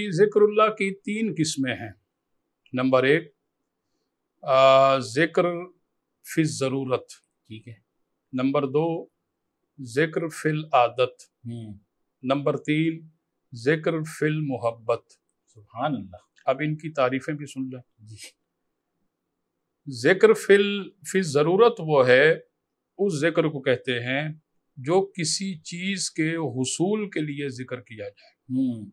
जिक्रल्ला की तीन किस्में हैं नंबर एक ज़िक्र फिल ज़रूरत ठीक है नंबर दो ज़िक्र फिल आदत हम्म। नंबर तीन ज़िक्र फिल मोहब्बत सुबहान अल्लाह अब इनकी तारीफ़ें भी सुन लें ज़िक्र फिल फिल ज़रूरत वो है उस ज़िक्र को कहते हैं जो किसी चीज़ के हसूल के लिए ज़िक्र किया जाए हम्म।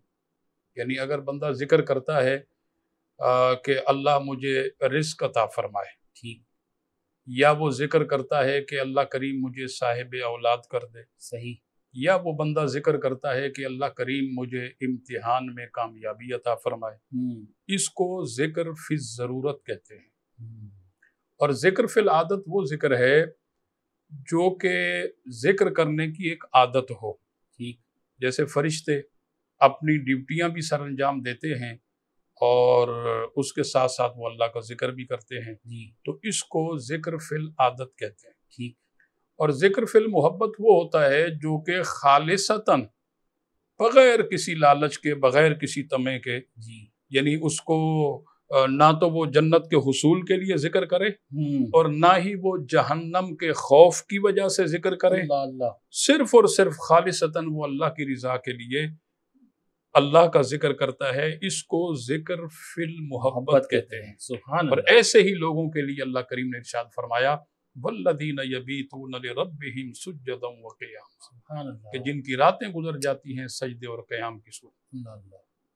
यानी अगर बंदा जिक्र करता है कि अल्लाह मुझे रिस्क अता फरमाए ठीक या वो जिक्र करता है कि अल्लाह करीम मुझे साहिब औलाद कर दे सही या वो बंदा जिक्र करता है कि अल्लाह करीम मुझे इम्तिहान में कामयाबी अता फरमाए हम्म। इसको जिक्र फिर ज़रूरत कहते हैं हम्म। और जिक्र फिल आदत वो जिक्र है जो कि जिक्र करने की एक आदत हो ठीक जैसे फरिश्ते अपनी ड्यूटियां भी सर अंजाम देते हैं और उसके साथ साथ वो अल्लाह का जिक्र भी करते हैं तो इसको जिक्र फिल आदत कहते हैं और जिक्र फिल मोहब्बत वो होता है जो कि खालिसतन बगैर किसी लालच के बगैर किसी तमे के यानी उसको ना तो वो जन्नत के हसूल के लिए जिक्र करे हम्म। और ना ही वो जहन्नम के खौफ की वजह से जिक्र करे सिर्फ और सिर्फ खालिसतन वो अल्लाह की रजा के लिए अल्लाह का जिक्र करता है इसको जिक्र फिल मोहब्बत कहते हैं सुबहान और ऐसे ही लोगों के लिए अल्लाह करीम ने इरशाद फरमाया कि जिनकी रातें गुजर जाती हैं सजदे और क़याम की सूरत